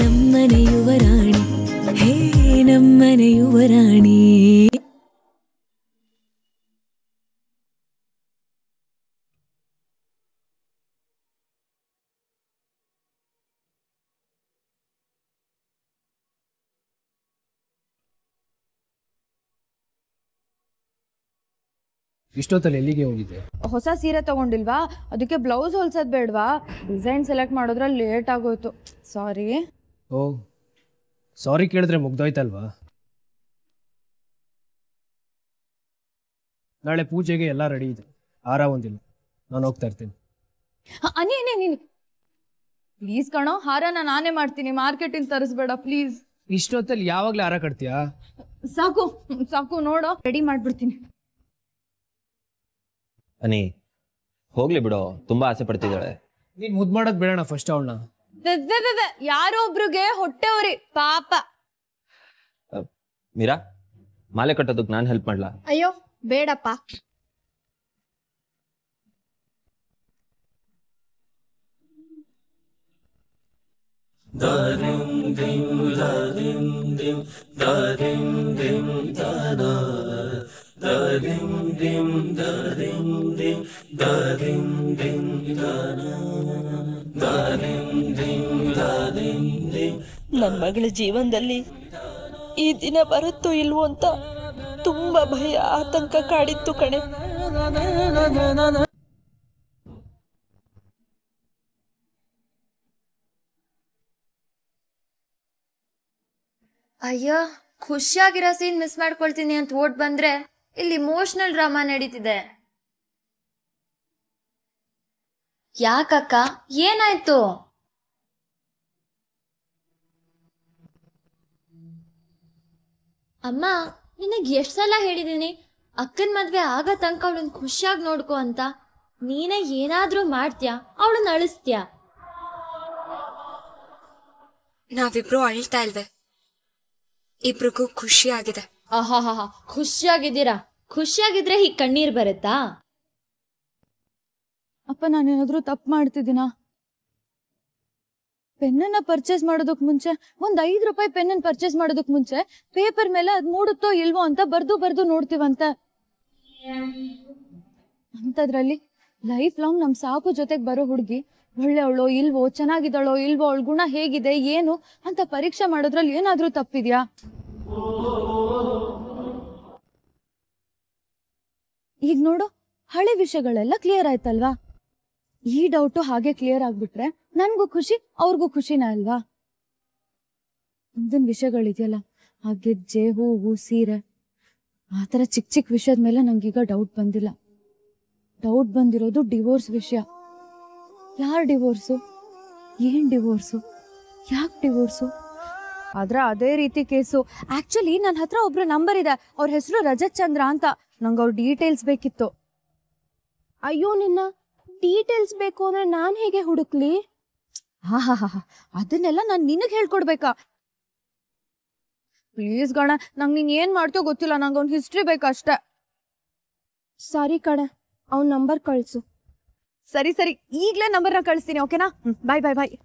ನಮ್ಮನೆ ಯುವರಾಣಿ ಹೇ ನಮ್ಮನೆ ಯುವರಾಣಿ ಇಷ್ಟೊತ್ತಲ್ಲಿ ಎಲ್ಲಿಗೆ ಹೋಗಿದ್ದೆ ಹೊಸ ಸೀರೆ ತಗೊಂಡಿಲ್ವಾ ಅದಕ್ಕೆ ಬ್ಲೌಸ್ ಹೊಲ್ಸೋದ್ ಬೇಡವಾ ಡಿಸೈನ್ ಸೆಲೆಕ್ಟ್ ಮಾಡಿದ್ರೆ ಲೇಟ್ ಆಗೋಯ್ತು ಸಾರಿ ಓ ಸಾರಿ ಕೇಳಿದ್ರೆ ಮುಗ್ದೋಯ್ತಲ್ವಾ ನಾಳೆ ಪೂಜೆಗೆ ಎಲ್ಲ ರೆಡಿ ಇದೆ ಆರ ಒಂದಿಲ್ಲ ನಾನು ಹೋಗ್ತಾ ಇರ್ತೀನಿ ಅನಿ ನೀನು ಪ್ಲೀಸ್ ಕಣೋ ಹಾರನ ನಾನೇ ಮಾಡ್ತೀನಿ ಮಾರ್ಕೆಟಿಂದ ತರಿಸ್ಬೇಡ ಪ್ಲೀಸ್ ಇಷ್ಟೊತ್ತಲ್ಲಿ ಯಾವಾಗ್ಲೂ ಹಾರ ಕಟ್ತೀಯಾ ಸಾಕು ಸಾಕು ನೋಡೋ ರೆಡಿ ಮಾಡ್ಬಿಡ್ತೀನಿ ಅನಿ ಹೋಗ್ಲಿ ಬಿಡು ತುಂಬಾ ಆಸೆ ಪಡ್ತಿದ್ದಾಳೆ ನೀನ್ ಮುದ್ ಮಾಡೋದ್ ಬೇಡಣ ಫಸ್ಟ್ ಅವಳನ್ನ ಯಾರೊಬ್ರಿಗೆ ಹೊಟ್ಟೆ ಉರಿ ಪಾಪ ಮೀರಾ ಮಾಲೆ ಕಟ್ಟೋದಕ್ ನಾನ್ ಹೆಲ್ಪ್ ಮಾಡ್ಲಾ ಅಯ್ಯೋ ಬೇಡಪ್ಪ ದಿಂ ದಿಂ ದಿಂ ದಿಂ ದಿಂ ದಿಂ ದಿಂ ನನ್ನ ಮಗಳ ಜೀವನದಲ್ಲಿ ಈ ದಿನ ಬರುತ್ತೋ ಇಲ್ವೋ ಅಂತ ತುಂಬಾ ಭಯ ಆತಂಕ ಕಾಡಿತ್ತು ಕಣೆ ಅಯ್ಯ ಖುಷಿಯಾಗಿರೋ ಸೀನ್ ಮಿಸ್ ಮಾಡ್ಕೊಳ್ತೀನಿ ಅಂತ ಓಟ್ ಬಂದ್ರೆ ಇಲ್ಲಿ ಇಮೋಷನಲ್ ಡ್ರಾಮಾ ನಡೀತಿದೆ ಯಾಕಕ್ಕ ಏನಾಯ್ತು ಅಮ್ಮ ನಿನಗೆ ಎಷ್ಟು ಸಲ ಹೇಳಿದ್ದೀನಿ ಅಕ್ಕನ ಮದ್ವೆ ಆಗ ತನಕ ಅವಳನ್ನ ಖುಷಿಯಾಗಿ ನೋಡ್ಕೋ ಅಂತ ನೀನೇ ಏನಾದರೂ ಮಾಡ್ತೀಯಾ ಅವಳನ್ನ ಅಳಿಸ್ತೀಯಾ ನಾವಿಬ್ರು ಅಳ್ತಾ ಇಲ್ವೆ ಇಬ್ರಿಗೂ ಖುಷಿಯಾಗಿದೆ ಆಹಾ ಖುಷಿಯಾಗಿದ್ದೀರಾ ಖುಷಿಯಾಗಿದ್ರೆ ಈ ಕಣ್ಣೀರ್ ಬರುತ್ತಾ ಅಪ್ಪ ನಾನೇನಾದ್ರೂ ತಪ್ಪು ಮಾಡ್ತಿದ್ದೀನಾ ಪೆನ್ನನ್ನ ಪರ್ಚೇಸ್ ಮಾಡೋದಕ್ ಮುಂಚೆ ಒಂದ್ ಐದ್ ರೂಪಾಯಿ ಪೆನ್ನನ್ ಪರ್ಚೇಸ್ ಮಾಡೋದಕ್ ಮುಂಚೆ ಪೇಪರ್ ಮೇಲೆ ಅದ್ ಮೂಡುತ್ತೋ ಇಲ್ವೋ ಅಂತ ಬರ್ದು ಬರ್ದು ನೋಡ್ತೀವಂತ ಅಂತದ್ರಲ್ಲಿ ಲೈಫ್ ಲಾಂಗ್ ನಮ್ ಸಾಕು ಜೊತೆಗ್ ಬರೋ ಹುಡುಗಿ ಒಳ್ಳೆವಳೋ ಇಲ್ವೋ ಚೆನ್ನಾಗಿದ್ದಾಳೋ ಇಲ್ವೋ ಅವಳ ಗುಣ ಹೇಗಿದೆ ಏನು ಅಂತ ಪರೀಕ್ಷೆ ಮಾಡೋದ್ರಲ್ಲಿ ಏನಾದ್ರೂ ತಪ್ಪಿದ್ಯಾ ಈಗ ನೋಡು ಹಳೆ ವಿಷಯಗಳೆಲ್ಲ ಕ್ಲಿಯರ್ ಆಯ್ತಲ್ವಾ ಈ ಡೌಟ್ ಹಾಗೆ ಕ್ಲಿಯರ್ ಆಗ್ಬಿಟ್ರೆ ನನ್ಗೂ ಖುಷಿ ಅವ್ರಿಗೂ ಖುಷಿನ ಅಲ್ವಾ ಮುಂದಿನ ವಿಷಯಗಳಿದೆಯಲ್ಲ ಹಾಗೆ ಗೆಜ್ಜೆ ಹೂವು ಸೀರೆ ಆ ತರ ಚಿಕ್ಕ ಚಿಕ್ಕ ವಿಷಯದ ಮೇಲೆ ನಂಗೀಗ ಡೌಟ್ ಬಂದಿಲ್ಲ ಡೌಟ್ ಬಂದಿರೋದು ಡಿವೋರ್ಸ್ ವಿಷಯ ಯಾರ್ ಡಿವೋರ್ಸು ಏನ್ ಡಿವೋರ್ಸು ಯಾಕೆ ಡಿವೋರ್ಸು ಆದ್ರೆ ಅದೇ ರೀತಿ ಕೇಸು ಆಕ್ಚುಲಿ ನನ್ನ ಹತ್ರ ಒಬ್ರು ನಂಬರ್ ಇದೆ ಅವ್ರ ಹೆಸರು ರಜತ್ ಚಂದ್ರ ಅಂತ ನಂಗೆ ಅವ್ರ ಡೀಟೇಲ್ಸ್ ಬೇಕಿತ್ತು ಅಯ್ಯೋ ನಿನ್ನ ಡೀಟೇಲ್ಸ್ ಬೇಕು ಅಂದ್ರೆ ನಾನು ಹೇಗೆ ಹುಡುಕ್ಲಿ ಹಾ ಹಾ ಹಾ ಅದನ್ನೆಲ್ಲ ನಾನು ನಿನಗೆ ಹೇಳ್ಕೊಡ್ಬೇಕಾ ಪ್ಲೀಸ್ ಗಣ ನಂಗೆ ನೀನು ಏನು ಮಾಡ್ತೋ ಗೊತ್ತಿಲ್ಲ ನಂಗೆ ಅವ್ನ ಹಿಸ್ಟ್ರಿ ಅಷ್ಟೇ ಸರಿ ಕಣ ಅವ್ನ ನಂಬರ್ ಕಳಿಸು ಸರಿ ಸರಿ ಈಗಲೇ ನಂಬರ್ನ ಕಳಿಸ್ತೀನಿ ಓಕೆನಾ ಬಾಯ್ ಬಾಯ್ ಬಾಯ್